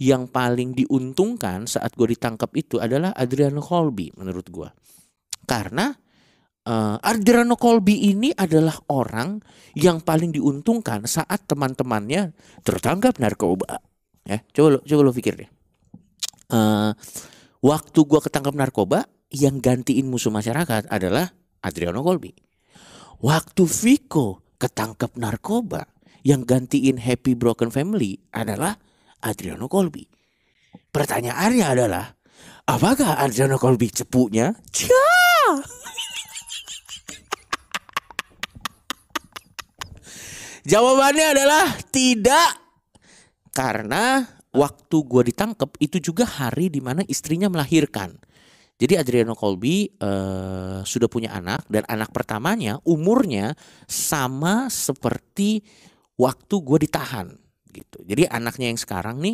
yang paling diuntungkan saat gue ditangkap itu adalah Adriano Colby menurut gue karena uh, Adriano Colby ini adalah orang yang paling diuntungkan saat teman-temannya tertangkap narkoba ya coba lo coba lo pikir deh uh, waktu gue ketangkap narkoba yang gantiin musuh masyarakat adalah Adriano Colby waktu Vico ketangkap narkoba yang gantiin Happy Broken Family adalah Adriano Colby. Pertanyaannya adalah, apakah Adriano Colby cepunya? Cia! Jawabannya adalah tidak. Karena waktu gue ditangkap itu juga hari dimana istrinya melahirkan. Jadi Adriano Colby uh, sudah punya anak dan anak pertamanya umurnya sama seperti waktu gue ditahan gitu. Jadi anaknya yang sekarang nih